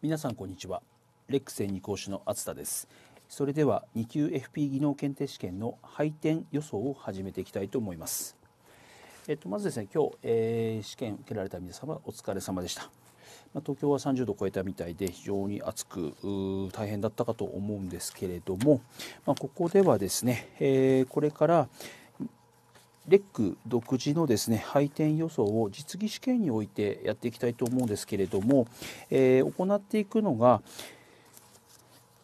皆さんこんにちはレックス2講師の厚田ですそれでは2級 FP 技能検定試験の配点予想を始めていきたいと思いますえっとまずですね今日、えー、試験受けられた皆様お疲れ様でしたまあ、東京は30度超えたみたいで非常に暑く大変だったかと思うんですけれども、まあ、ここではですね、えー、これから、レック独自のですね配点予想を実技試験においてやっていきたいと思うんですけれども、えー、行っていくのが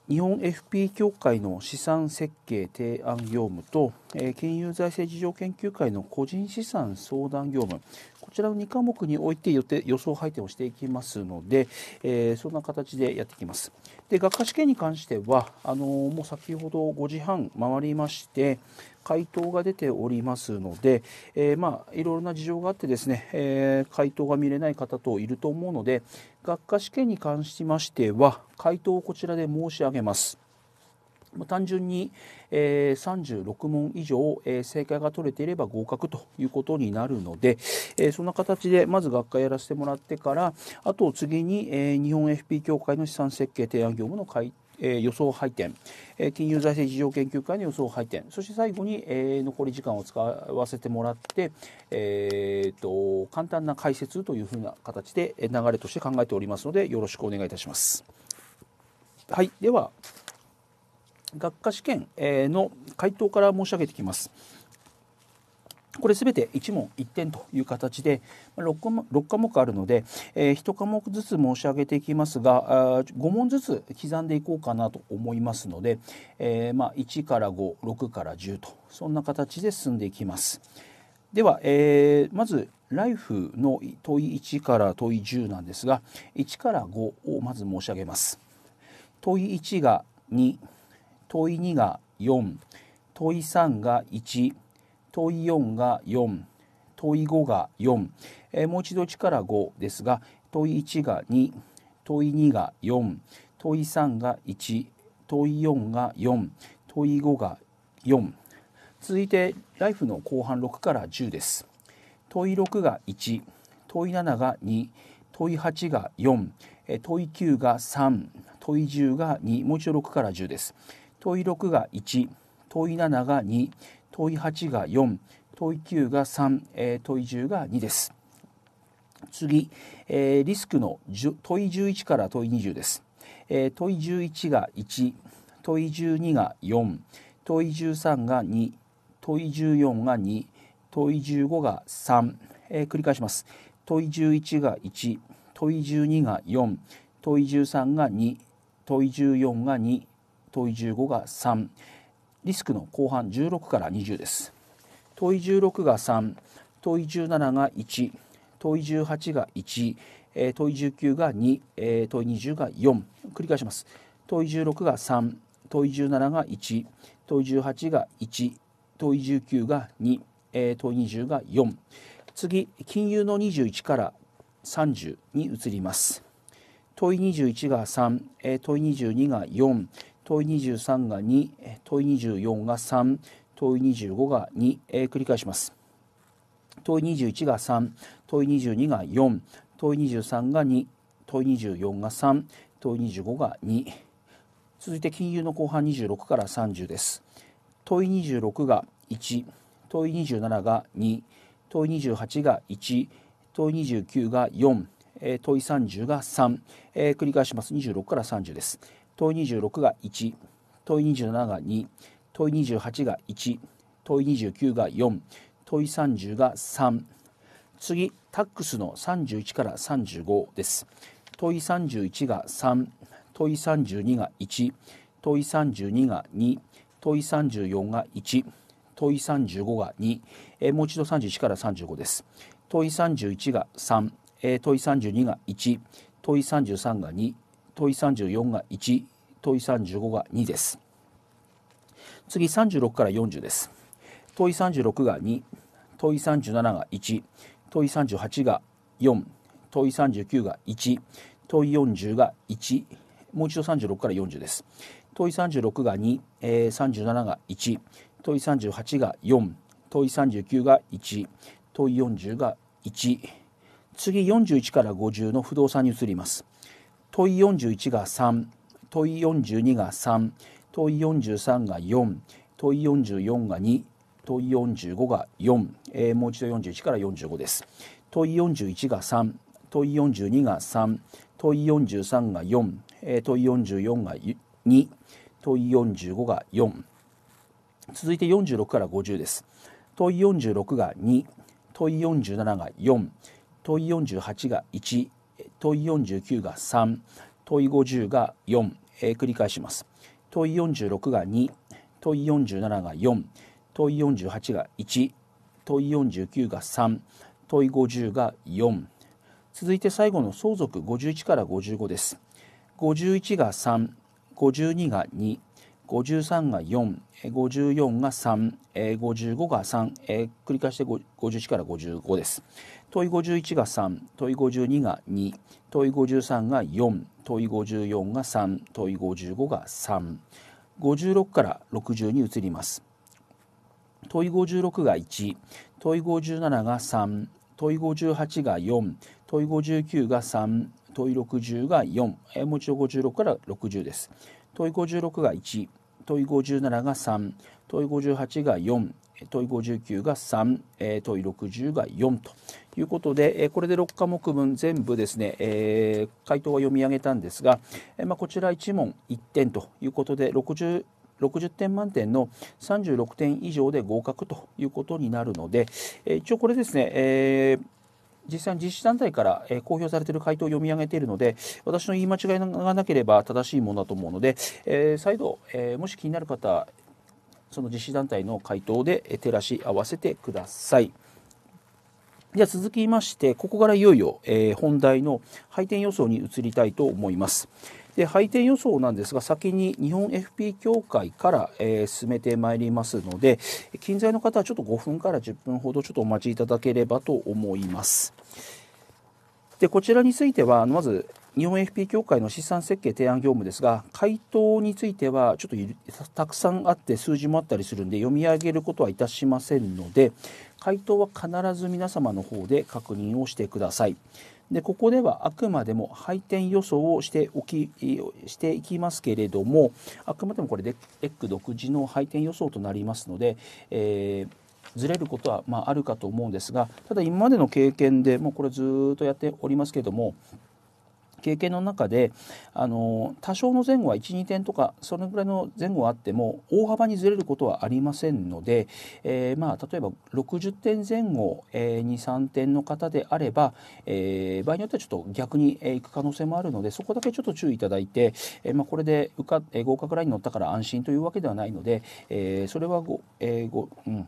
日本 FP 協会の資産設計提案業務と、えー、金融財政事情研究会の個人資産相談業務こちらの2科目において予定予想配点をしていきますので、えー、そんな形でやっていきます。で学科試験に関してはあのもう先ほど5時半回りまして回答が出ておりますので、えー、まあいろいろな事情があってですね、えー、回答が見れない方といると思うので学科試験に関しましては回答をこちらで申し上げます。まあ、単純に、えー、36問以上、えー、正解が取れていれば合格ということになるので、えー、そんな形でまず学会やらせてもらってからあと次に、え日本 FP 協会の資産設計提案業務の改定えー、予想配点、えー、金融財政事情研究会の予想配点そして最後に、えー、残り時間を使わせてもらって、えーと、と簡単な解説というふうな形で流れとして考えておりますのでよろしくお願いいたします。はい、では学科試験の回答から申し上げてきます。これべて1問1点という形で 6, 科目あるので、え1科目ずつ申し上げていきますがあ5問ずつ刻んでいこうかなと思いますので、えまあ、1から56から10とそんな形で進んでいきます。では、えまずライフの問い1から問い10なんですが1から5をまず申し上げます。問い1が2問い2が4問い3が1問い4が4問い5が4、えー、もう一度力5ですが問い1が2問い2が4問い3が1問い4が4問い5が4続いてライフの後半6から10です問い6が1問い7が2問い8が4問い9が3問い10が2もう一度6から10です問い6が1問い7が2問い8が4問い9が3、えー、問い10が2です。次、えー、リスクの問い11から問い20です。えー、問い11が1問い12が4問い13が2問い14が2問い15が3、えー、繰り返します。問い11が1問い12が4問い13が2問い14が2問い15が3リスクの後半16から20です問い16が3問い17が1問い18が1問い19が2問い20が4繰り返します問い16が3問い17が1問い18が1問い19が2問い20が4次金融の21から30に移ります問い21が3問い22が4問い23が2問い24が3問い25が2、えー、繰り返します問い21が3問い22が4問い23が2問い24が3問い25が2続いて金融の後半26から30です問い26が1問い27が2問い28が1問い29が4問い30が3、えー、繰り返します26から30です問い26が1問い27が2問い28が1問い29が4問い30が3次タックスの31から35です問い31が3問い32が1問い32が2問い34が1問い35が2、えー、もう一度31から35です問い31が3、えー、問い32が1問い33が2問い3四が一、問い3五が二です次十六から四十です問い3六が二、問い37が1問い38が4問い39が1問い40が1もう一度36から40です問い36が2、三十37が1問い38が4問い39が1問い40が1次41から50の不動産に移ります問い41が3問い42が3問い43が4問い44が2問い45が4、えー、もう一度41から45です問い41が3問い42が3問い43が4、えー、問い44が2問い45が4続いて46から50です問い46が2問い47が4問い48が1問い49が3問い50が4、えー、繰り返します問い46が2問い47が4問い48が1問い49が3問い50が4続いて最後の相続51から55です51が352が2 53が454が355が3、繰り返して51から55です問い51が3問い52が2問い53が4問い54が3問い55が356から60に移ります問い56が1問い57が3問い58が4問い59が3問い60が4、もう一度56から60です問い56が1問い57が3問い58が4問い59が3、問い60が4ということで、これで6科目分全部ですね、え回答は読み上げたんですが、えまこちら1問1点ということで60 60点満点の36点以上で合格ということになるので、え一応これですね、えー実際に実施団体から、え公表されている回答を読み上げているので私の言い間違いがなければ正しいものだと思うので、えー、再度、えー、もし気になる方その実施団体の回答で照らし合わせてください。では続きましてここからいよいよ、えー、本題の配点予想に移りたいと思います。で配点予想なんですが先に日本 FP 協会から、えー、進めてまいりますので近在の方はちょっと5分から10分ほどちょっとお待ちいただければと思います。でこちらについてはまず日本 FP 協会の資産設計提案業務ですが回答についてはちょっとたくさんあって数字もあったりするんで読み上げることはいたしませんので回答は必ず皆様の方で確認をしてください。でここではあくまでも配点予想をしておきしていきますけれどもあくまでもこれでエッグ独自の配点予想となりますので、えーずれることはまあるかと思うんですがただ今までの経験でもうこれずっとやっておりますけれども経験の中であの多少の前後は12点とかそのぐらいの前後はあっても大幅にずれることはありませんので、えー、まあ、例えば60点前後、えー、23点の方であれば、えー、場合によってはちょっと逆に、えー、いく可能性もあるのでそこだけちょっと注意いただいて、えまあ、これで受か、え合格ラインに乗ったから安心というわけではないので、えそれはご、えーごうん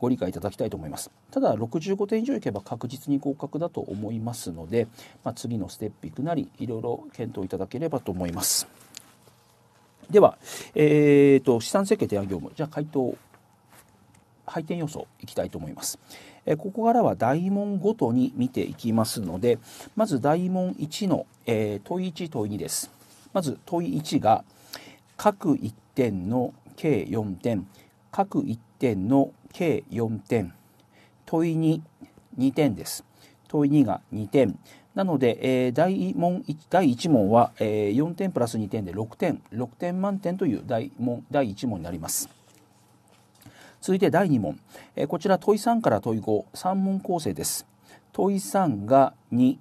ご理解いただきたいと思います。ただ65点以上いけば確実に合格だと思いますので、まあ、次のステップいくなりいろいろ検討いただければと思います。では、えーと、資産設計提案業務じゃあ回答配点予想いきたいと思います。えここからは大問ごとに見ていきますのでまず大問1の、えー、問1問2です。まず問1が各1点の計4点各1点の計4点問いに2点です問い2が2点なので、えー、第問第1問は、えー、4点プラス2点で6点6点満点という第問第1問になります続いて第2問、えー、こちら問い3から問い53問構成です問い3が2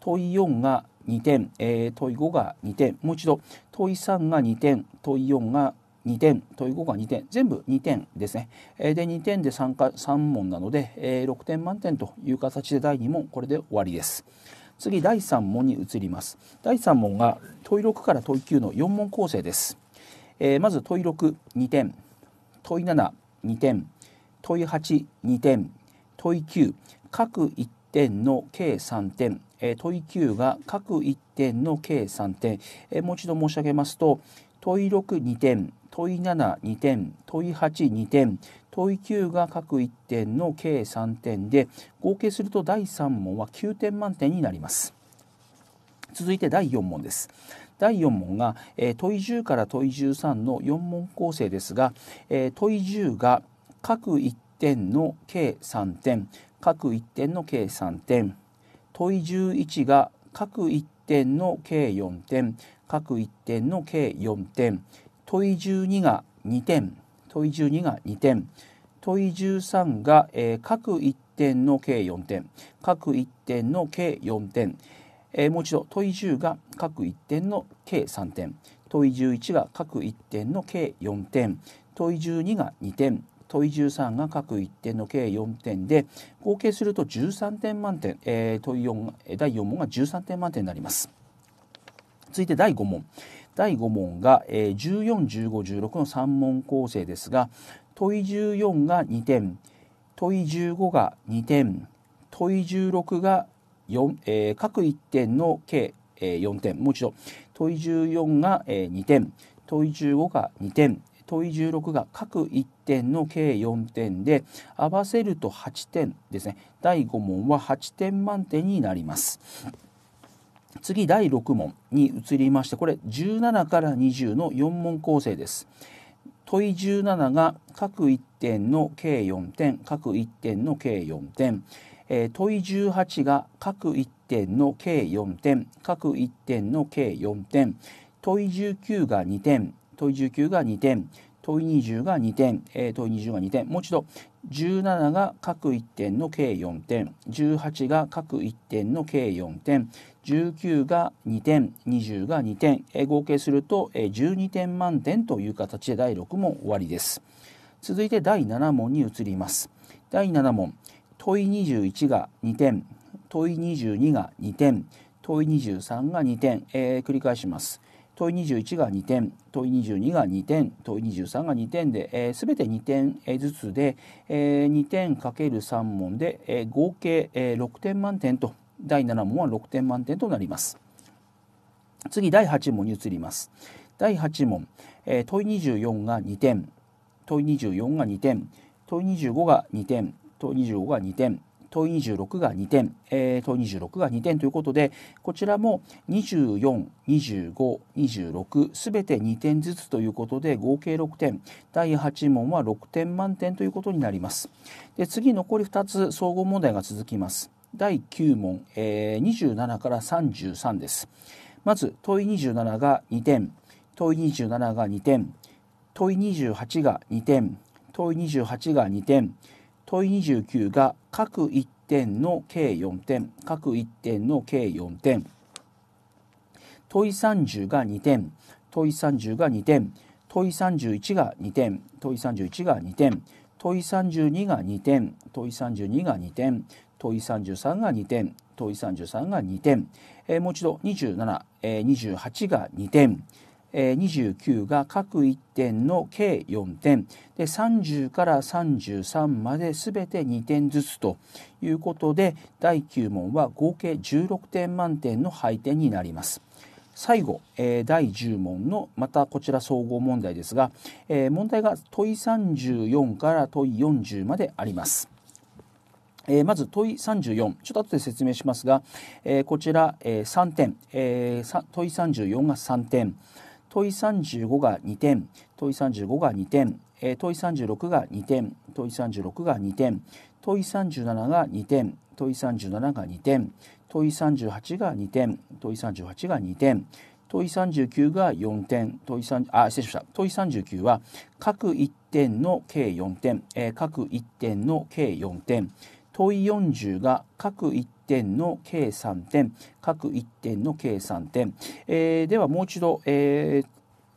問い4が2点、えー、問い5が2点もう一度問い3が2点問い4が2点問い5が2点全部2点ですね、で2点で 3, か3問なので、6点満点という形で第2問これで終わりです次第3問に移ります第3問が問い6から問い9の4問構成です、えー、まず問い62点問い72点問い82点問い9各1点の計3点え問い9が各1点の計3点、えもう一度申し上げますと問い62点問い72点問い82点問い9が各1点の計3点で合計すると第3問は9点満点になります。続いて第4問です。第4問が、えー、問い10から問い13の4問構成ですが、えー、問い10が各1点の計3点各1点の計3点問い11が各1点の計4点各1点の計4点問12が2点問12が2点問13が、えー、各1点の計4点各1点の計4点、えー、もう一度問10が各1点の計3点問11が各1点の計4点問12が2点問13が各1点の計4点で合計すると13点満点、えー、問4第4問が13点満点になります。続いて第5問。第5問が、えー、14、15、16の3問構成ですが問い14が2点問い15が2点問い16が4、えー、各1点の計、えー、4点もう一度問い14が、えー、2点問い15が2点問い16が各1点の計4点で合わせると8点ですね第5問は8点満点になります。次第6問に移りましてこれ17から20の4問構成です。問い17が各1点の計4点各1点の計4点、えー、問い18が各1点の計4点各1点の計4点問い19が2点問い19が2点問い20が2点、えー、問い20が2点もう一度17が各1点の計4点18が各1点の計4点19が2点20が2点合計すると12点満点という形で第6問終わりです続いて第7問に移ります第7問問い21が2点問い22が2点問い23が2点、えー、繰り返します問い21が2点問い22が2点問い23が2点で、えー、全て2点ずつで、えー、2点 ×3 問で、えー、合計、えー、6点満点と第7問は6点満点となります。次第8問に移ります。第8問、えー、問24が2点問24が2点問25が2点問25が2点問26が2点、えー、問26が2点ということでこちらも242526すべて2点ずつということで合計6点第8問は6点満点ということになりますで次残り2つ総合問題が続きます第9問、えー、27から33ですまず問27が2点問27が2点問い28が2点問28が2点問い29が各1点の計4点各1点の計4点問い30が2点問い30が2点問い31が2点問い31が2点問い32が2点問い32が2点問い33が2点問い33が2点、えー、もう一度2728、が2点29が各1点の計4点で30から33まで全て2点ずつということで第9問は合計16点満点の配点になります。最後、えー、第10問のまたこちら総合問題ですが、えー、問題が問い34から問い40まであります。えー、まず問い34ちょっと後で説明しますが、えこちら、え3点、え問い34が3点、問い35が2点問い35が2点、問い36が2点問い36が2点問い37が2点問い37が2点問い38が2点問い38が2点問い39が4点問いあ失礼しました問い39は各1点の計4点、えー、各1点の計4点問い40が各1点の計3点各1点の計3点、えー、ではもう一度、え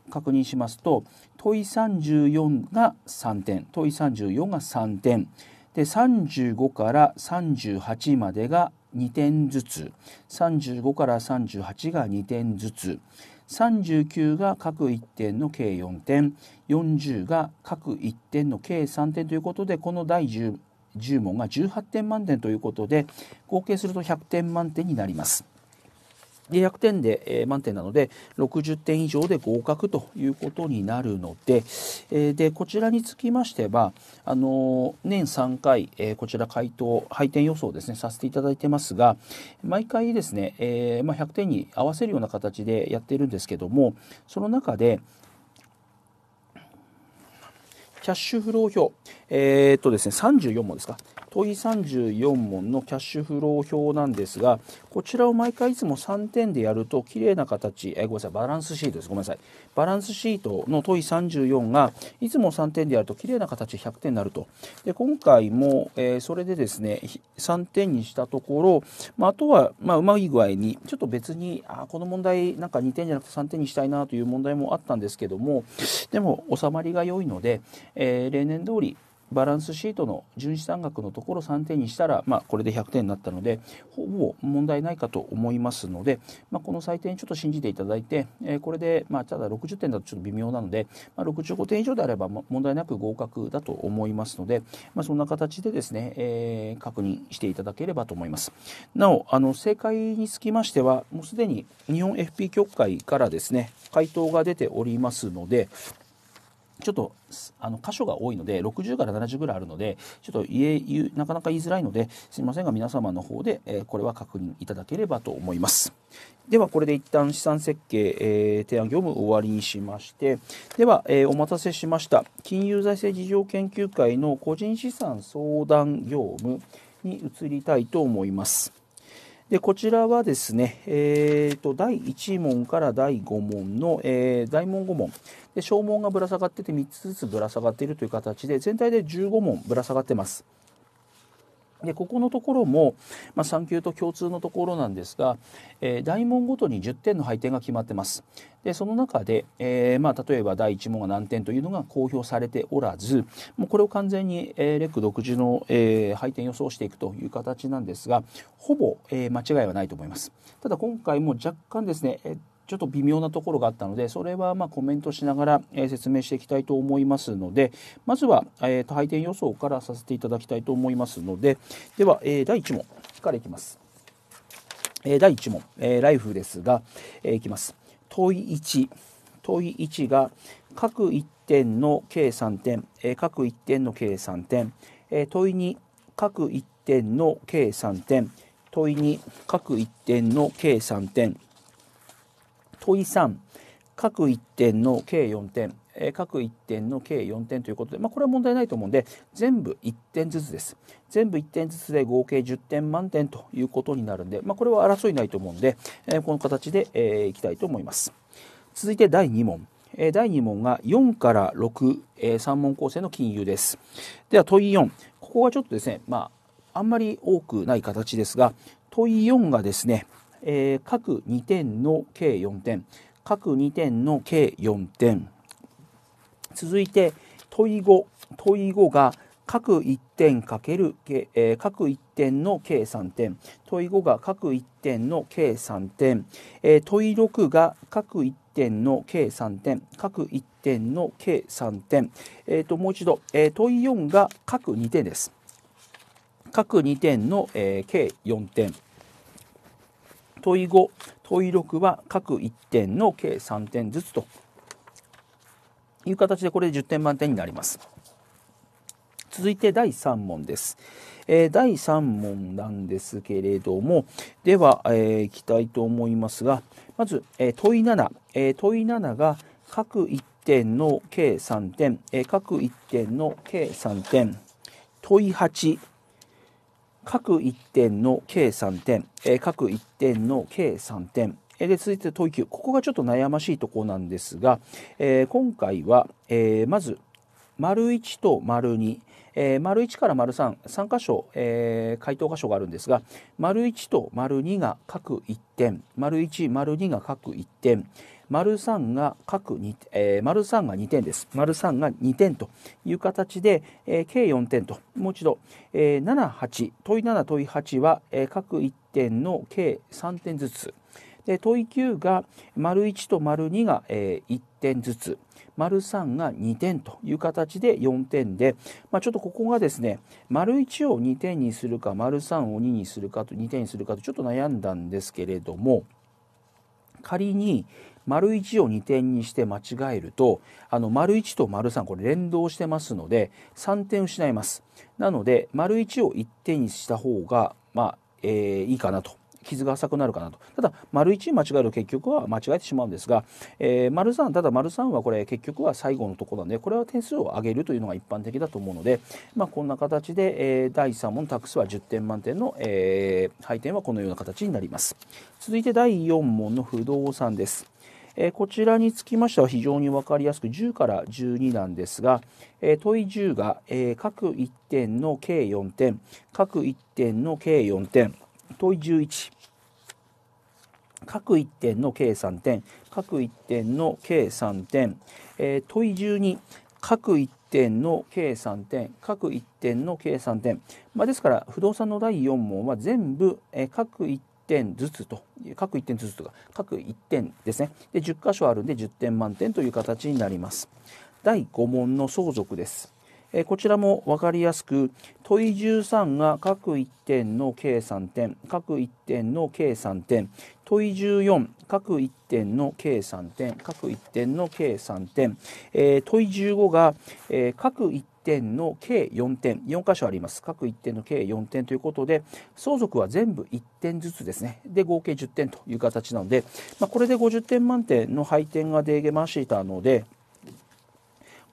ー、確認しますと問い34が3点問い34が3点で35から38までが2点ずつ35から38が2点ずつ39が各1点の計4点40が各1点の計3点ということでこの第10 10問が18点満点ということで合計すると100点満点になります。で100点で、えー、満点なので60点以上で合格ということになるのでえー、でこちらにつきましてはあのー、年3回、えー、こちら回答配点予想ですねさせていただいてますが毎回ですね、えまあ、100点に合わせるような形でやっているんですけどもその中でキャッシュフロー表、えー、っとですね、34問ですか、問い34問のキャッシュフロー表なんですがこちらを毎回いつも3点でやると綺麗な形えごめんなさいバランスシートですごめんなさいバランスシートの問い34がいつも3点でやると綺麗な形100点になるとで今回も、えー、それでですね3点にしたところ、まあ、あとは、まあ、うまい具合にちょっと別にあこの問題なんか2点じゃなくて3点にしたいなという問題もあったんですけどもでも収まりが良いので、えー、例年通りバランスシートの純資産額のところ3点にしたら、まあ、これで100点になったのでほぼ問題ないかと思いますので、まあ、この採点ちょっと信じていただいて、えー、これで、まあ、ただ60点だとちょっと微妙なので、まあ、65点以上であれば問題なく合格だと思いますので、まあ、そんな形でですね、えー、確認していただければと思いますなおあの正解につきましてはもうすでに日本 FP 協会からですね回答が出ておりますのでちょっとあの箇所が多いので60から70ぐらいあるのでちょっと言なかなか言いづらいのですいませんが皆様の方で、えー、これは確認いただければと思いますではこれで一旦資産設計、えー、提案業務終わりにしましてでは、えー、お待たせしました金融財政事情研究会の個人資産相談業務に移りたいと思いますでこちらはですね、えーと第1問から第5問の、えー、大問5問で正門がぶら下がってて3つずつぶら下がっているという形で全体で15問ぶら下がってます。でここのところも、まあ、3級と共通のところなんですが、えー、大問ごとに10点の配点が決まってます。でその中で、えー、まあ、例えば第1問が何点というのが公表されておらずもうこれを完全に、えー、レック独自の、えー、配点予想していくという形なんですがほぼ、え間違いはないと思います。ただ今回も若干ですね、えーちょっと微妙なところがあったのでそれはまコメントしながら、え説明していきたいと思いますのでまずは、えー、と配点予想からさせていただきたいと思いますのででは、えー、第1問からいきます。え第1問、えライフですが、えいきます。問い1問い1が各1点の計3点、え各1点の計3点、え問い2各1点の計3点問い2各1点の計3点問い3各1点の計4点各1点の計4点ということで、まあ、これは問題ないと思うんで全部1点ずつです全部1点ずつで合計10点満点ということになるんで、まあ、これは争いないと思うんでこの形で、えいきたいと思います続いて第2問第2問が4から63問構成の金融ですでは問い4ここがちょっとですね、まあ、あんまり多くない形ですが問い4がですねえー、各2点の計4点各2点の計4点続いて問い5問い5が各1点かける、えー、各1点の計3点問い5が各1点の計3点、えー、問い6が各1点の計3点各1点の計3点、えーと、もう一度、えー、問い4が各2点です各2点の、え計4点問い5、問い6は各1点の計3点ずつという形でこれで10点満点になります。続いて第3問です。え第3問なんですけれども、では、えー、いきたいと思いますが、まず、え問い7、え問い7が各1点の計3点、え各1点の計3点、問い8、各1点の計3点、えー、各1点の計3点、えで続いて問い9ここがちょっと悩ましいところなんですが、えー、今回は、えー、まず丸1と丸2、えー、丸1から丸33箇所、えー、回答箇所があるんですが丸1と丸2が各1点丸1丸2が各1点丸3が各2、えー、丸3が2点です。丸3が2点という形で、えー、計4点と、もう一度、えー、7、8、問い7、問い8は、えー、各1点の計3点ずつ。で問い9が丸1と丸2が、え1点ずつ丸3が2点という形で4点で、まあ、ちょっとここがですね丸1を2点にするか丸3を2にするかと2点にするかとちょっと悩んだんですけれども仮に丸1を2点にして間違えるとあの丸1と丸3これ連動してますので3点失いますなので丸1を1点にした方がまあ、えー、いいかなと傷が浅くなるかなとただ丸1間違えると結局は間違えてしまうんですが、えー、丸3ただ丸3はこれ結局は最後のところなんでこれは点数を上げるというのが一般的だと思うので、まあ、こんな形で、えー、第3問タックスは10点満点の、えー、配点はこのような形になります続いて第4問の不動産です。えこちらにつきましては非常に分かりやすく10から12なんですが、え問い10が、え各1点の計4点各1点の計4点問い11各1点の計3点各1点の計3点、えー、問い12各1点の計3点各1点の計3点、まあ、ですから不動産の第4問は全部、えー、各1点ずつと各1点ずつとか各1点ですねで10箇所あるんで10点満点という形になります第5問の相続ですえこちらも分かりやすく問13が各1点の計3点各1点の計3点問14各1点の計3点各1点の計3点、えー、問15が、えー、各1点の計4点4箇所あります各1点の計4点ということで相続は全部1点ずつですねで合計10点という形なので、まあ、これで50点満点の配点が出ましたので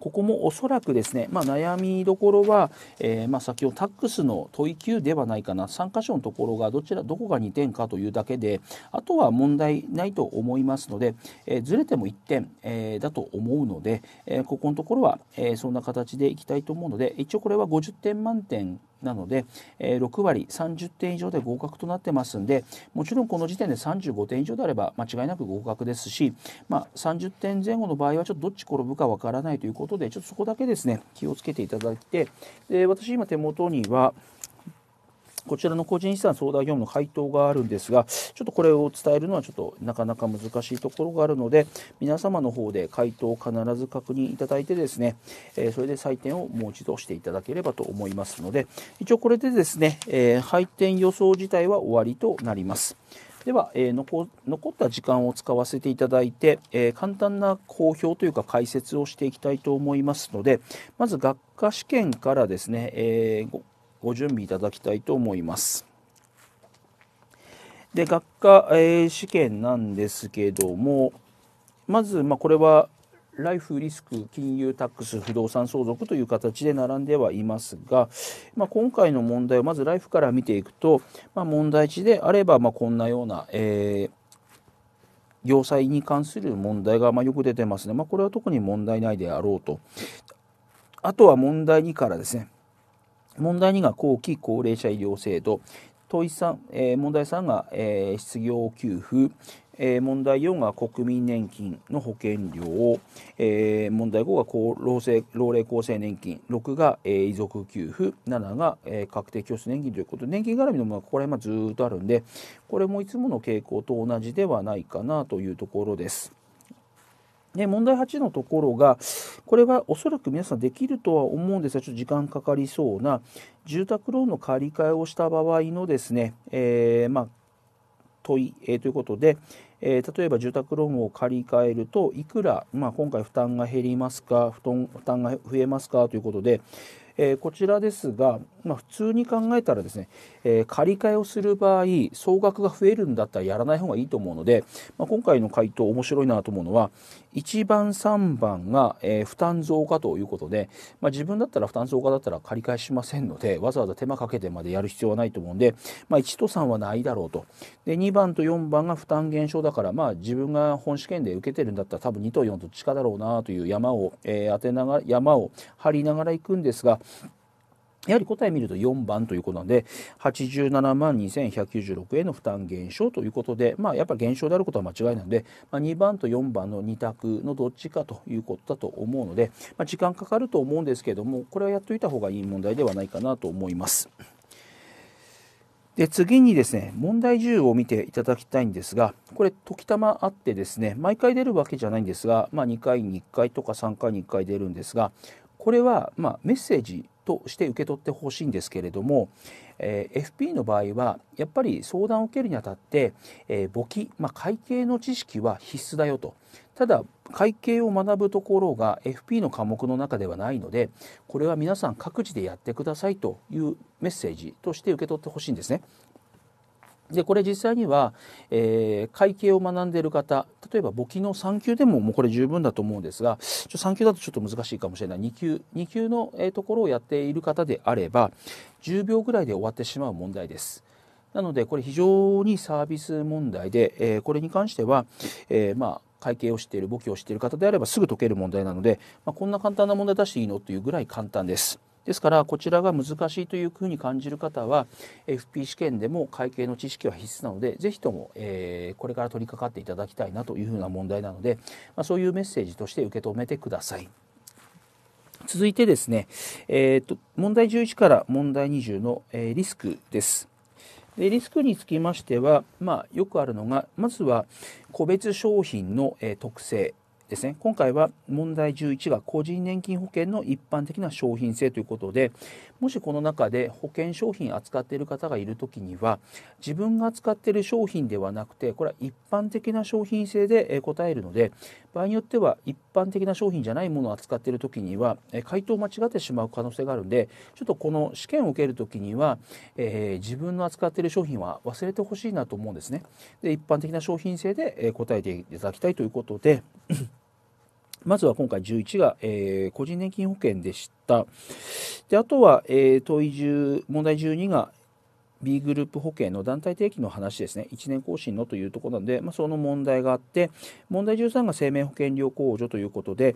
ここもおそらくですね、まあ、悩みどころは、えー、まあ、先ほどタックスの問い9ではないかな3箇所のところがどちらどこが2点かというだけであとは問題ないと思いますので、えー、ずれても1点、えー、だと思うので、えここのところは、えそんな形でいきたいと思うので一応これは50点満点なので、えー、6割30点以上で合格となってますんでもちろんこの時点で35点以上であれば間違いなく合格ですし、まあ、30点前後の場合はちょっとどっち転ぶかわからないということでちょっとそこだけですね気をつけていただいてで私今手元にはこちらの個人資産相談業務の回答があるんですが、ちょっとこれを伝えるのはちょっとなかなか難しいところがあるので、皆様の方で回答を必ず確認いただいてですね、えそれで採点をもう一度していただければと思いますので、一応これでですね、え配点予想自体は終わりとなります。では、え残った時間を使わせていただいて、え簡単な公表というか解説をしていきたいと思いますのでまず学科試験からですね、えー、ご準備いただきたいと思います。で学科、えー、試験なんですけどもまず、まあ、これはライフリスク金融タックス不動産相続という形で並んではいますが、まあ、今回の問題をまずライフから見ていくと、まあ、問題1であれば、まあ、こんなような、えー業債に関する問題がまよく出てますね。まこれは特に問題ないであろうと。あとは問題2からですね。問題2が後期高齢者医療制度問い3、えー、問題3が、えー、失業給付、えー、問題4が国民年金の保険料、えー、問題5が老生老齢厚生年金6が、えー、遺族給付7が、えー、確定拠出年金ということで年金絡みのものがここら辺はずっとあるんでこれもいつもの傾向と同じではないかなというところです。で、問題8のところが、これはおそらく皆さんできるとは思うんですが、ちょっと時間かかりそうな、住宅ローンの借り換えをした場合のですね、えー、まあ、問い、えー、ということで、えー、例えば住宅ローンを借り換えると、いくら、まあ、今回負担が減りますか、負担が増えますかということで、えー、こちらですが、まあ、普通に考えたらですね、えー、借り換えをする場合総額が増えるんだったらやらない方がいいと思うので、まあ、今回の回答面白いなと思うのは1番3番が、えー、負担増加ということで、まあ、自分だったら負担増加だったら借り換えしませんのでわざわざ手間かけてまでやる必要はないと思うんで、まあ、1と3はないだろうとで2番と4番が負担減少だから、まあ、自分が本試験で受けてるんだったら多分2と4と近だろうなという山を、えー、当てながら山を張りながら行くんですがやはり答え見ると4番ということなので87万2196円の負担減少ということで、まあ、やっぱり減少であることは間違いなので、まあ、2番と4番の2択のどっちかということだと思うので、まあ、時間かかると思うんですけれどもこれはやっといた方がいい問題ではないかなと思います。で次にですね問題10を見ていただきたいんですがこれ時たまあってですね毎回出るわけじゃないんですが、まあ、2回に1回とか3回に1回出るんですがこれはまメッセージとして受け取ってほしいんですけれども、えー、FP の場合はやっぱり相談を受けるにあたって、えー、簿記、まあ、会計の知識は必須だよとただ会計を学ぶところが FP の科目の中ではないのでこれは皆さん各自でやってくださいというメッセージとして受け取ってほしいんですね。でこれ実際には、えー、会計を学んでいる方例えば簿記の3級でももうこれ十分だと思うんですがちょ3級だとちょっと難しいかもしれない2級2級の、えー、ところをやっている方であれば10秒ぐらいで終わってしまう問題です。なのでこれ非常にサービス問題で、えー、これに関しては、えー、まあ会計をしている簿記をしている方であればすぐ解ける問題なので、まあ、こんな簡単な問題出していいのというぐらい簡単です。ですからこちらが難しいというふうに感じる方は FP 試験でも会計の知識は必須なので是非とも、えー、これから取り掛かっていただきたいなというふうな問題なので、まあ、そういうメッセージとして受け止めてください。続いてですね、えーと、問題11から問題20の、えー、リスクです。でリスクにつきましては、まあ、よくあるのがまずは個別商品の、えー、特性ですね今回は問題11が個人年金保険の一般的な商品性ということでもしこの中で保険商品扱っている方がいる時には自分が扱っている商品ではなくてこれは一般的な商品性で答えるので場合によっては一般的な商品じゃないものを扱っている時には回答を間違ってしまう可能性があるんでちょっとこの試験を受ける時には、えー、自分の扱っている商品は忘れてほしいなと思うんですね。で一般的な商品性で答えていただきたいということでまずは今回11が、えー、個人年金保険でした。で、あとは、えー、問い10、問題12が、B グループ保険の団体定期の話ですね、1年更新のというところなので、まあ、その問題があって、問題13が生命保険料控除ということで、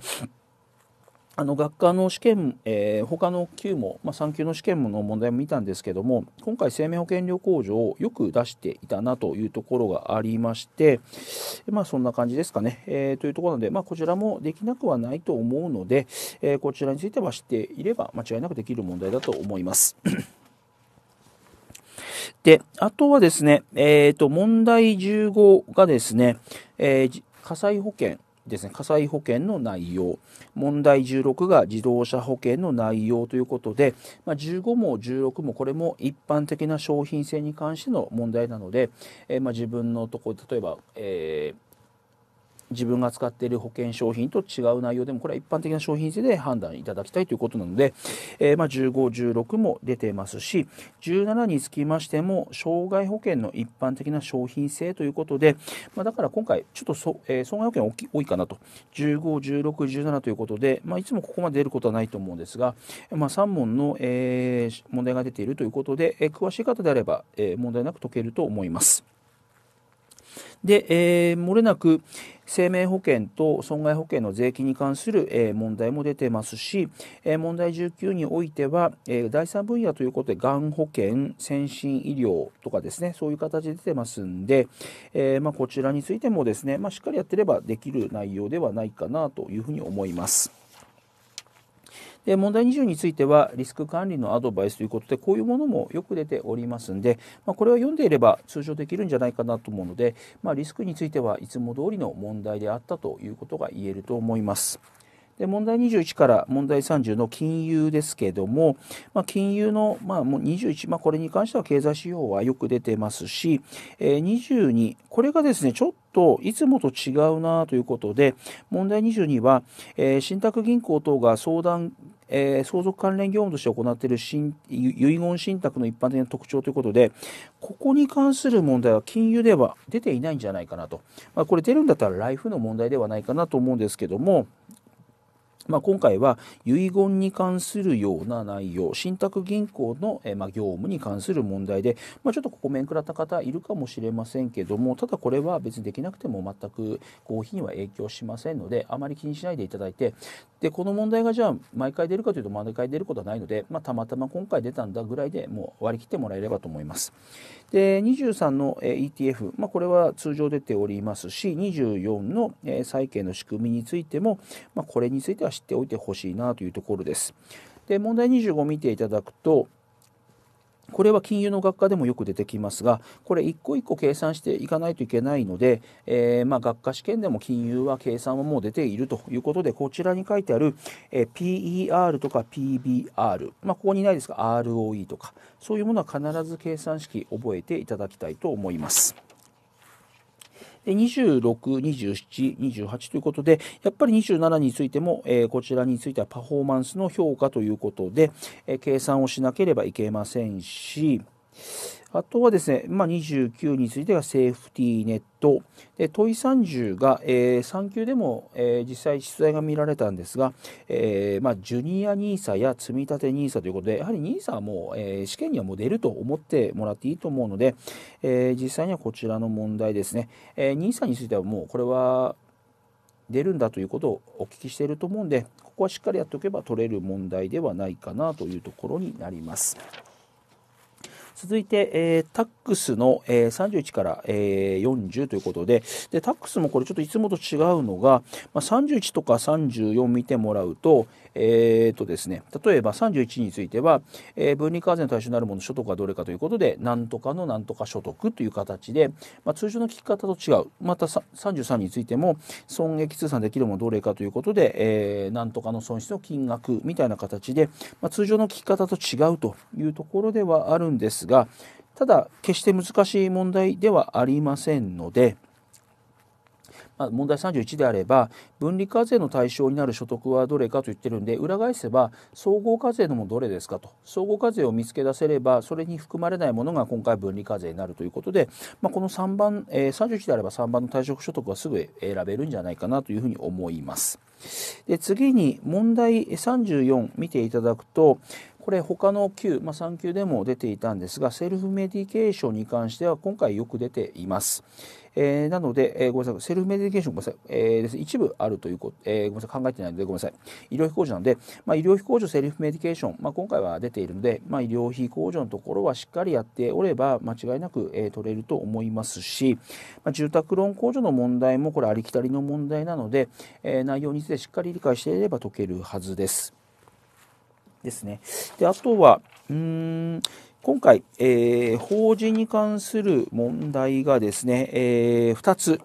あの学科の試験、えー、他の級も、まあ、3級の試験の問題も見たんですけども今回生命保険料控除をよく出していたなというところがありまして、まあ、そんな感じですかね、えー、というところなので、まあ、こちらもできなくはないと思うので、えー、こちらについては知っていれば間違いなくできる問題だと思います。で、あとはですね、えっ、と、問題15がですね、え火災保険、ですね、火災保険の内容、問題16が自動車保険の内容ということで、まあ、15も16もこれも一般的な商品性に関しての問題なので、えー、まあ、自分のところ、例えば、えー自分が使っている保険商品と違う内容でもこれは一般的な商品性で判断いただきたいということなので、えー、ま15、16も出てますし17につきましても障害保険の一般的な商品性ということで、まあ、だから今回ちょっとそ、えー、損害保険大き多いかなと15、16、17ということで、まあ、いつもここまで出ることはないと思うんですが、まあ、3問の、えー、問題が出ているということで、え詳しい方であれば、え問題なく解けると思います。で、えー、漏れなく生命保険と損害保険の税金に関する、え問題も出てますし、え問題19においては、え第3分野ということで、がん保険、先進医療とかですね、そういう形で出てますんで、えまあ、こちらについてもですね、まあ、しっかりやってればできる内容ではないかなというふうに思います。問題20についてはリスク管理のアドバイスということでこういうものもよく出ておりますので、まあ、これは読んでいれば通常できるんじゃないかなと思うので、まあ、リスクについてはいつも通りの問題であったということが言えると思います。で問題21から問題30の金融ですけれども、まあ、金融の、まあ、もう21、まあ、これに関しては経済指標はよく出てますし、えー、22、これがですね、ちょっといつもと違うなということで、問題22は、えー、信託銀行等が相談えー、相続関連業務として行っている遺言信託の一般的な特徴ということで、ここに関する問題は金融では出ていないんじゃないかなと。まあ、これ出るんだったらライフの問題ではないかなと思うんですけども、まあ、今回は遺言に関するような内容、信託銀行の、えまあ、業務に関する問題で、まあ、ちょっとここ面食らった方いるかもしれませんけども、ただこれは別にできなくても全くコーヒーには影響しませんので、あまり気にしないでいただいて、で、この問題がじゃあ毎回出るかというと毎回出ることはないので、まあ、たまたま今回出たんだぐらいでもう割り切ってもらえればと思います。で、23の ETF、まあ、これは通常出ておりますし、24の債券の仕組みについても、まあ、これについては知っておいてほしいなというところです。で問題25を見ていただくとこれは金融の学科でもよく出てきますがこれ一個一個計算していかないといけないので、えー、まあ学科試験でも金融は計算はもう出ているということでこちらに書いてある、えー、PER とか PBR、まあ、ここにないですが ROE とかそういうものは必ず計算式覚えていただきたいと思います。で、26、27、28ということで、やっぱり27についても、えー、こちらについてはパフォーマンスの評価ということで、えー、計算をしなければいけませんし、あとはですね、まあ、29についてはセーフティーネット、で問い30が、えー、3級でも、えー、実際出題が見られたんですが、えー、まあ、ジュニア NISA や積立 NISA ということで、やはり NISA はもう、え試験にはもう出ると思ってもらっていいと思うので、え実際にはこちらの問題ですね、え NISA についてはもうこれは出るんだということをお聞きしていると思うんで、ここはしっかりやっておけば取れる問題ではないかなというところになります。続いて、えー、タックスの、えー、31から、えー、40ということでで、タックスもこれちょっといつもと違うのが、まあ、31とか34見てもらうと、えーとですね、例えば31については、えー、分離課税の対象になるもの所得はどれかということで、なんとかのなんとか所得という形で、まあ、通常の聞き方と違う、また33についても、損益通算できるものどれかということで、えー、なんとかの損失の金額みたいな形で、まあ、通常の聞き方と違うというところではあるんですがただ決して難しい問題ではありませんので、まあ、問題31であれば分離課税の対象になる所得はどれかと言ってるんで裏返せば総合課税のもどれですかと総合課税を見つけ出せればそれに含まれないものが今回分離課税になるということで、まあ、この3番、えー、31であれば3番の退職所得はすぐ選べるんじゃないかなというふうに思います。で次に問題34見ていただくとこれ他の9、まあ、3級でも出ていたんですがセルフメディケーションに関しては今回よく出ています。えー、なので、えー、ごめんなさい、セルフメディケーション、ごめんなさい、えー、一部あるということ、えー、ごめんなさい、考えてないので、ごめんなさい、医療費控除なんで、まあ、医療費控除、セルフメディケーション、まあ、今回は出ているので、まあ、医療費控除のところはしっかりやっておれば、間違いなく、えー、取れると思いますし、まあ、住宅ローン控除の問題も、これ、ありきたりの問題なので、えー、内容についてしっかり理解していれば解けるはずです。ですね。で、あとは、うーん、今回、えー、法事に関する問題がですね、えー、2つ、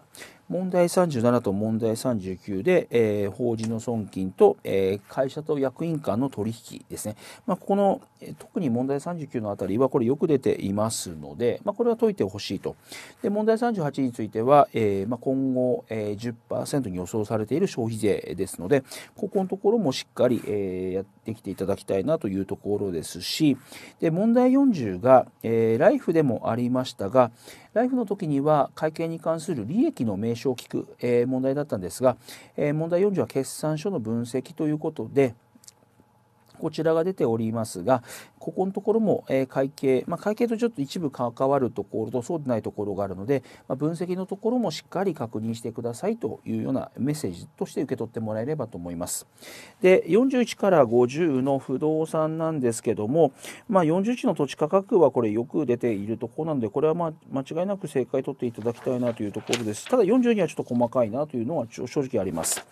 問題37と問題39で、えー、法人の損金と、えー、会社と役員間の取引ですね、まあ、ここの特に問題39のあたりはこれよく出ていますので、まあ、これは解いてほしいとで問題38については、えーまあ、今後、えー、10%に予想されている消費税ですのでここのところもしっかり、えー、やってきていただきたいなというところですしで問題40が、えー、ライフでもありましたが、ライフの時には会計に関する利益の名称を聞く、え問題だったんですが、え問題4条は決算書の分析ということで、こちらが出ておりますが、ここのところも、え会計、まあ、会計とちょっと一部関わるところとそうでないところがあるので、まあ、分析のところもしっかり確認してくださいというようなメッセージとして受け取ってもらえればと思います。で、41から50の不動産なんですけども、まあ、4 1の土地価格はこれよく出ているところなので、これはま間違いなく正解取っていただきたいなというところです。ただ4 2はちょっと細かいなというのは正直あります。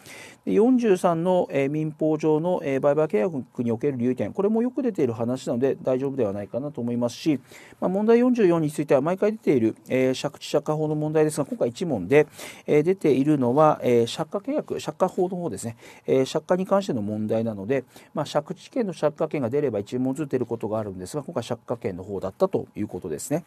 で43の、え民法上の、え売買契約における留意点これもよく出ている話なので大丈夫ではないかなと思いますし、まあ、問題44については毎回出ている、えー、借地借家法の問題ですが今回1問で、えー、出ているのは、えー、借家契約借家法の方ですね、え借家に関しての問題なので、まあ、借地権の借家権が出れば1問ずつ出ることがあるんですが今回借家権の方だったということですね。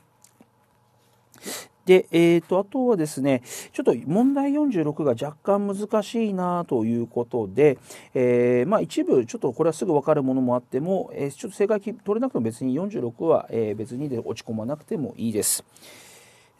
で、えっ、ー、と、あとはですね、ちょっと問題46が若干難しいなということで、えー、まあ一部、ちょっとこれはすぐ分かるものもあっても、えー、ちょっと正解取れなくても別に46は、え別にで落ち込まなくてもいいです。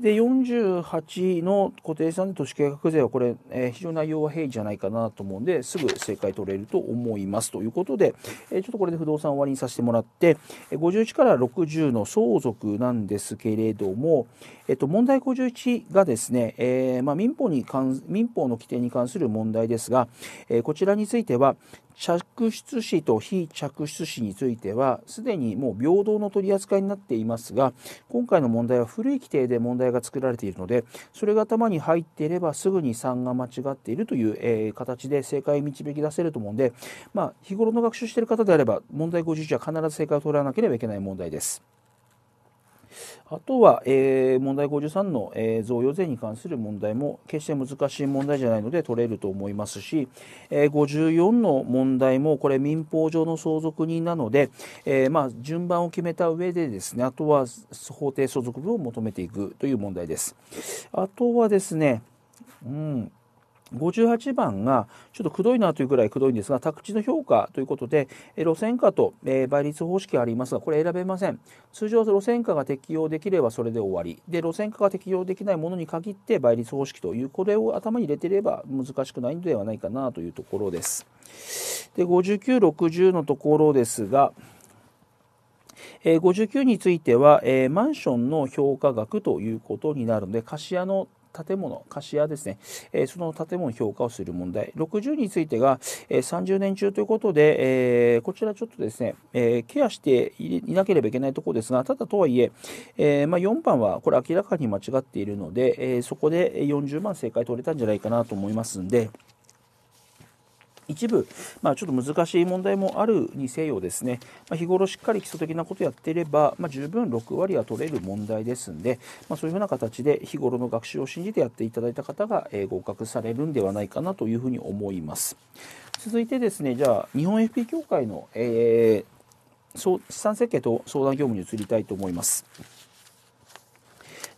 で48の固定資産で都市計画税はこれ、えー、非常に内容は平易じゃないかなと思うんですぐ正解取れると思いますということで、えー、ちょっとこれで不動産終わりにさせてもらって51から60の相続なんですけれども、えっ、ー、と、問題51がですね、えーまあ、民法に関民法の規定に関する問題ですが、えー、こちらについては着出子と非着出子についてはすでにもう平等の取り扱いになっていますが今回の問題は古い規定で問題が作られているのでそれが頭に入っていればすぐに3が間違っているという、えー、形で正解を導き出せると思うんで、まあ、日頃の学習している方であれば問題51は必ず正解を取らなければいけない問題です。あとは、えー、問題53の、えー、贈与税に関する問題も決して難しい問題じゃないので取れると思いますし、えー、54の問題もこれ民法上の相続人なので、えー、まあ、順番を決めた上でですねあとは法定相続分を求めていくという問題です。あとはですね、うん58番がちょっとくどいなというくらいくどいんですが宅地の評価ということで路線価と、え倍率方式がありますがこれ選べません通常路線価が適用できればそれで終わりで路線価が適用できないものに限って倍率方式というこれを頭に入れていれば難しくないのではないかなというところですで5960のところですがえー、59については、えー、マンションの評価額ということになるので貸家の建物、貸し屋ですね、えその建物評価をする問題、60についてが、え30年中ということで、えこちらちょっとですね、えケアしていなければいけないところですが、ただとはいええまあ、4番はこれ明らかに間違っているので、えそこで40万正解取れたんじゃないかなと思いますんで、一部、まあ、ちょっと難しい問題もあるにせよですね、まあ、日頃しっかり基礎的なことやっていれば、まあ、十分6割は取れる問題ですんで、まあ、そういうふうな形で日頃の学習を信じてやっていただいた方が、えー、合格されるんではないかなというふうに思います。続いてですね、じゃあ、日本 FP 協会の、えー、資産設計と相談業務に移りたいと思います。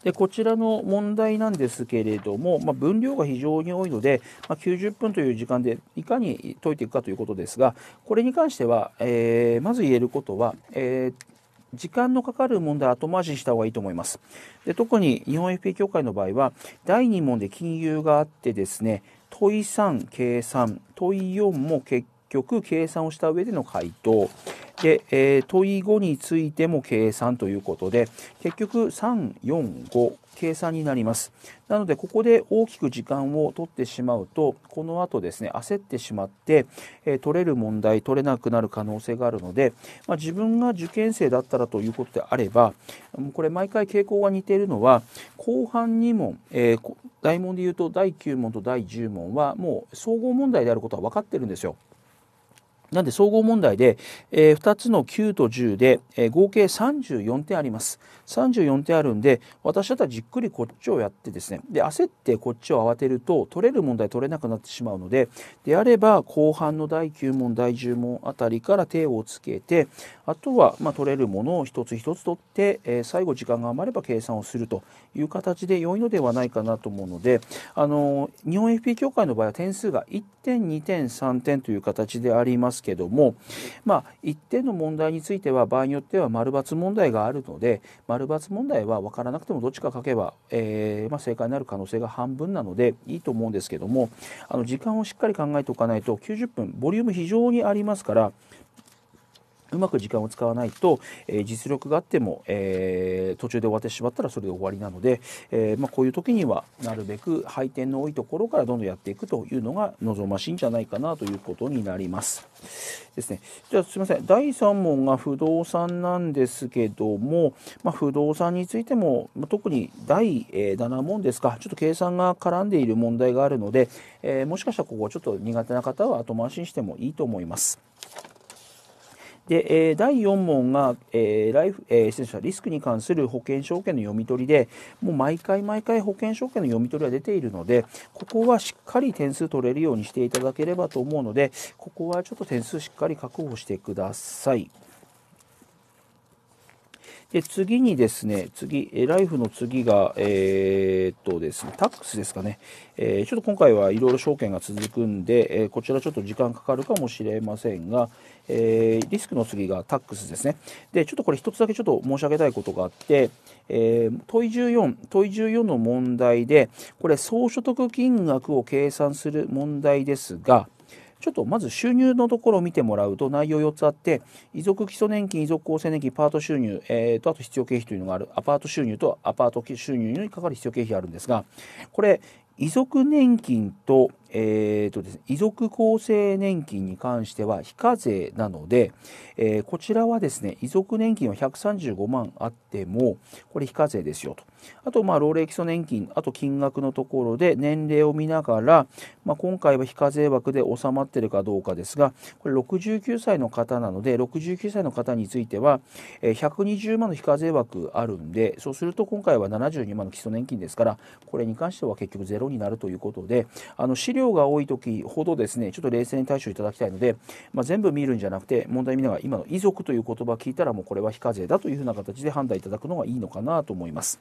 でこちらの問題なんですけれども、まあ、分量が非常に多いので、まあ、90分という時間でいかに解いていくかということですがこれに関しては、えー、まず言えることは、えー時間のかかる問題後回しした方がいいと思います。で特に日本 f p 協会の場合は、第2問で金融があってですね、問い3、計算、問い4も結局計算をした上での回答。で、えー、問い5についても計算ということで、結局3、4、5、計算になります。なので、ここで大きく時間を取ってしまうと、この後ですね、焦ってしまって、えー、取れる問題、取れなくなる可能性があるので、まあ、自分が受験生だったらということであれば、これ毎回傾向が似ているのは、後半2問、えー、大問で言うと第9問と第10問は、もう総合問題であることは分かってるんですよ。なんで総合問題で、えー、2つの9と10で、えー、合計34点あります。34手あるんで私だったらじっくりこっちをやってですねで焦ってこっちを慌てると取れる問題取れなくなってしまうのでであれば後半の第9問第10問あたりから手をつけてあとはま取れるものを一つ一つ取って、えー、最後時間が余れば計算をするという形で良いのではないかなと思うのであのー、日本 FP 協会の場合は点数が1点2点3点という形でありますけどもまあ1点の問題については場合によっては丸×問題があるので、バツ問題は分からなくてもどっちか書けば、えー、まあ、正解になる可能性が半分なのでいいと思うんですけどもあの時間をしっかり考えておかないと90分ボリューム非常にありますからうまく時間を使わないと、えー、実力があっても、えー、途中で終わってしまったらそれで終わりなので、えー、まあ、こういう時にはなるべく配点の多いところからどんどんやっていくというのが望ましいんじゃないかなということになります。ですね。じゃあすいません。第3問が不動産なんですけども、まあ、不動産についても、ま特に第7問ですか、ちょっと計算が絡んでいる問題があるので、えもしかしたらここはちょっと苦手な方は後回しにしてもいいと思います。で、えー、第4問が、えーライフえー、失礼しリスクに関する保険証券の読み取りで、もう毎回毎回保険証券の読み取りは出ているので、ここはしっかり点数取れるようにしていただければと思うので、ここはちょっと点数しっかり確保してください。で、次にですね、次、ライフの次が、えー、っとですね、タックスですかね。えー、ちょっと今回はいろいろ証券が続くんで、えー、こちらちょっと時間かかるかもしれませんが、えリスクの次がタックスですね。で、ちょっとこれ一つだけちょっと申し上げたいことがあって、え問い14、問い14の問題で、これ、総所得金額を計算する問題ですが、ちょっとまず収入のところを見てもらうと内容4つあって、遺族基礎年金、遺族厚生年金、パート収入、えー、とあと必要経費というのがある、アパート収入とアパート収入にかかる必要経費があるんですが、これ、遺族年金とえーとですね、遺族厚生年金に関しては非課税なので、えー、こちらはですね遺族年金は135万あってもこれ非課税ですよとあとまあ老齢基礎年金あと金額のところで年齢を見ながら、まあ、今回は非課税枠で収まってるかどうかですがこれ69歳の方なので69歳の方については120万の非課税枠あるんでそうすると今回は72万の基礎年金ですからこれに関しては結局ゼロになるということであの資料量が多い時ほどですねちょっと冷静に対処いただきたいので、まあ、全部見るんじゃなくて問題見ながら今の遺族という言葉聞いたらもうこれは非課税だというふうな形で判断いただくのがいいのかなと思います。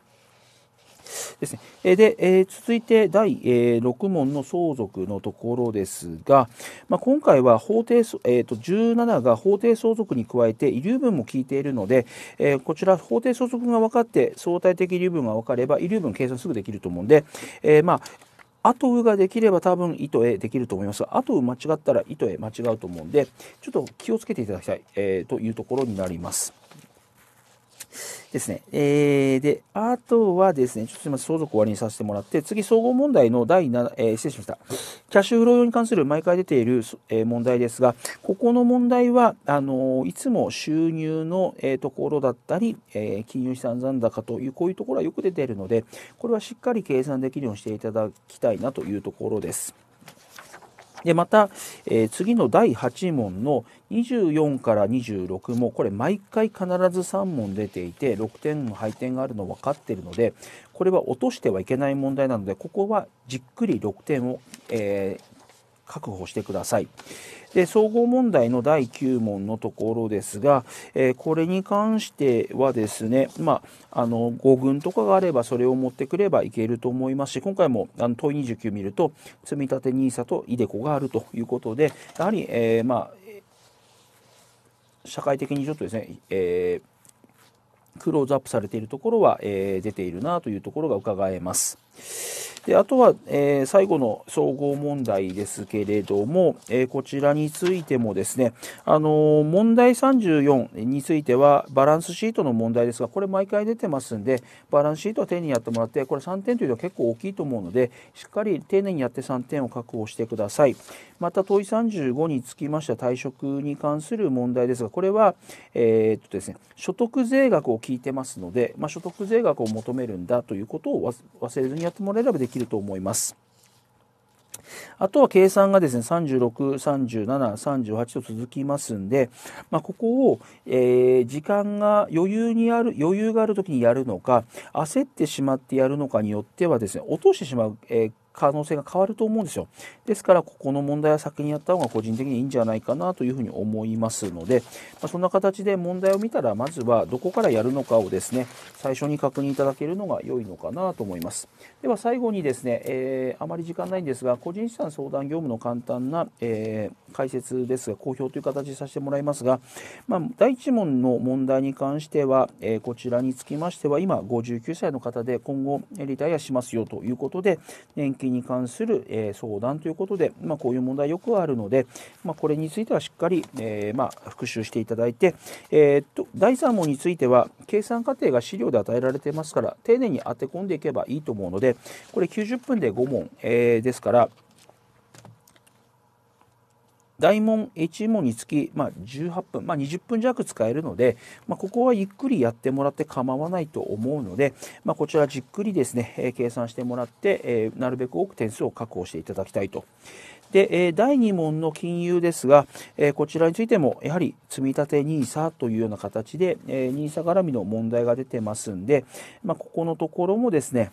ですね。で、えー、続いて第、えー、6問の相続のところですが、まあ、今回は法定、えーと、17が法定相続に加えて遺留分も聞いているので、えー、こちら法定相続が分かって相対的遺留分が分かれば遺留分計算すぐできると思うんで、えまああとうができれば多分糸へできると思いますがとう間違ったら糸へ間違うと思うんでちょっと気をつけていただきたい、えー、というところになります。ですね。えー、で、あとはですね、ちょっとすません、相続終わりにさせてもらって、次、総合問題の第7、えー、失礼しました。キャッシュフロー用に関する毎回出ている、えー、問題ですが、ここの問題は、あのー、いつも収入の、えー、ところだったり、えー、金融資産残高という、こういうところはよく出ているので、これはしっかり計算できるようにしていただきたいなというところです。で、また、えー、次の第8問の24から26も、これ毎回必ず3問出ていて、6点の配点があるの分かっているので、これは落としてはいけない問題なので、ここはじっくり6点を、えー、確保してください。で、総合問題の第9問のところですが、えー、これに関してはですね、まあ、あの、5群とかがあればそれを持ってくればいけると思いますし、今回もあの問い29見ると、積立 NISA と ideco があるということで、やはり、えー、まあ、社会的にちょっとですね、えークローズアップされているところは、えー、出ているなというところが伺えます。であとは、えー、最後の総合問題ですけれども、えー、こちらについてもですね、あのー、問題34についてはバランスシートの問題ですが、これ毎回出てますんで、バランスシートは丁寧にやってもらって、これ3点というのは結構大きいと思うので、しっかり丁寧にやって3点を確保してください。また、問い35につきましては退職に関する問題ですが、これは、えっとですね、所得税額を聞いてますので、まあ、所得税額を求めるんだということを忘れずにやってもらえればでききると思います。あとは計算がですね、36、37、38と続きますんで、まあ、ここを、えー、時間が余裕にある、余裕がある時にやるのか、焦ってしまってやるのかによってはですね、落としてしまう、えー可能性が変わると思うんですよ。ですから、ここの問題は先にやった方が個人的にいいんじゃないかなというふうに思いますので、まあ、そんな形で問題を見たら、まずはどこからやるのかをですね、最初に確認いただけるのが良いのかなと思います。では、最後にですね、えー、あまり時間ないんですが、個人資産相談業務の簡単な、えー、解説ですが、公表という形でさせてもらいますが、まあ、第1問の問題に関しては、えー、こちらにつきましては、今、59歳の方で今後、リタイアしますよということで、年金に関する、え相談ということで、まあ、こういう問題よくあるので、まあ、これについてはしっかり、えまあ、復習していただいて、えー、っと第3問については計算過程が資料で与えられてますから丁寧に当て込んでいけばいいと思うのでこれ90分で5問、えですから大問1問につき、まあ、18分、まあ、20分弱使えるので、まあ、ここはゆっくりやってもらって構わないと思うので、まあ、こちらじっくりですね、え計算してもらって、えなるべく多く点数を確保していただきたいと。で、え第2問の金融ですが、えこちらについてもやはり積立 NISA というような形で、NISA 絡みの問題が出てますんで、まあ、ここのところもですね、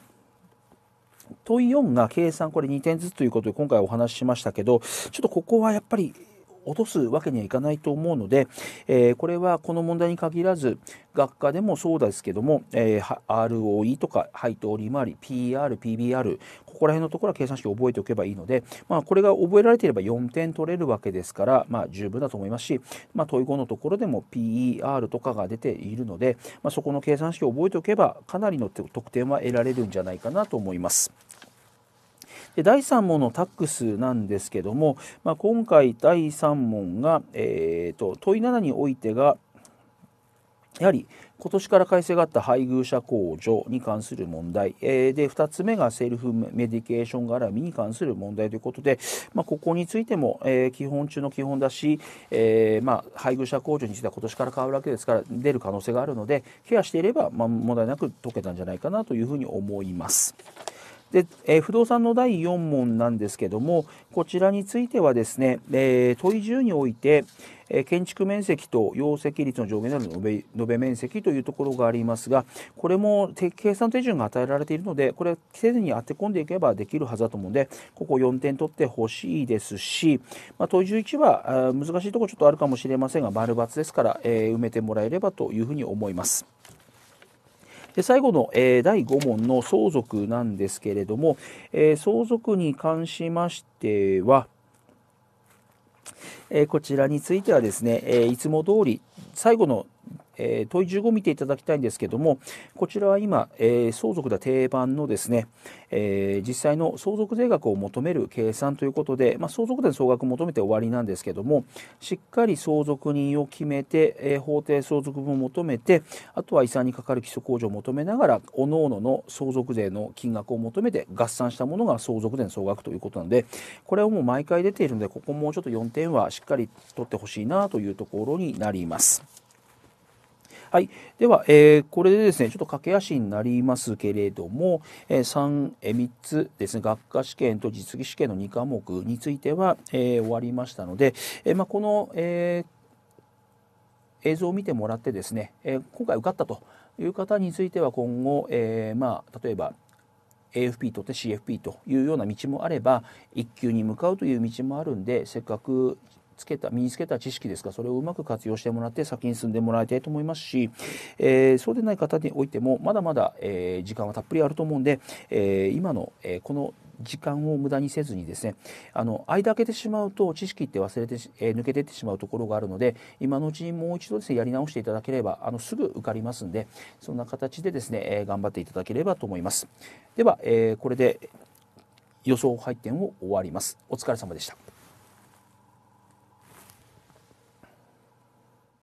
問4が計算、これ2点ずつということで今回お話ししましたけど、ちょっとここはやっぱり落とすわけにはいかないと思うので、えー、これはこの問題に限らず学科でもそうですけども、えー、ROE とか配当利回り PER、PBR ここら辺のところは計算式を覚えておけばいいので、まあ、これが覚えられていれば4点取れるわけですから、まあ、十分だと思いますし、まあ、問い5のところでも PER とかが出ているので、まあ、そこの計算式を覚えておけばかなりの得点は得られるんじゃないかなと思います。で第3問のタックスなんですけども、まあ、今回第3問が、えーと、問い7においてがやはり今年から改正があった配偶者控除に関する問題、えー、で2つ目がセルフメディケーション絡みに関する問題ということで、まあ、ここについても、えー、基本中の基本だし、えー、まあ、配偶者控除については今年から変わるわけですから出る可能性があるのでケアしていれば、まあ、問題なく解けたんじゃないかなというふうに思います。で、えー、不動産の第4問なんですけども、こちらについてはですね、えー、問い10において、え建築面積と容積率の上限であ延べ面積というところがありますがこれも計算手順が与えられているのでこれせずに当て込んでいけばできるはずだと思うのでここ4点取ってほしいですし、まあ、問い11は難しいところちょっとあるかもしれませんが丸×ですから、えー、埋めてもらえればというふうに思います。最後の、えー、第5問の相続なんですけれども、えー、相続に関しましては、えー、こちらについてはですね、えいつも通り最後のえー、問い15を見ていただきたいんですけども、こちらは今、えー、相続だ定番のですね、えー、実際の相続税額を求める計算ということで、まあ、相続税の総額を求めて終わりなんですけども、しっかり相続人を決めて、え法定相続分を求めて、あとは遺産にかかる基礎控除を求めながら、各々の相続税の金額を求めて合算したものが相続税の総額ということなので、これはもう毎回出ているので、ここもうちょっと4点はしっかり取ってほしいなというところになります。はい。では、えー、これでですね、ちょっと駆け足になりますけれども、えー、3、え3つですね、学科試験と実技試験の2科目については、えー、終わりましたので、えー、まあ、この、えー、映像を見てもらってですね、えー、今回受かったという方については今後、えー、まあ、例えば AFP とって CFP というような道もあれば1級に向かうという道もあるんでせっかくつけた、身につけた知識ですが、それをうまく活用してもらって先に進んでもらいたいと思いますし、えー、そうでない方においても、まだまだ、えー、時間はたっぷりあると思うんで、えー、今の、えこの時間を無駄にせずにですねあの間開けてしまうと知識って忘れて、えー、抜けてってしまうところがあるので今のうちにもう一度ですねやり直していただければあのすぐ受かりますんでそんな形でですね、えー、頑張っていただければと思いますでは、えー、これで予想配点を終わりますお疲れ様でした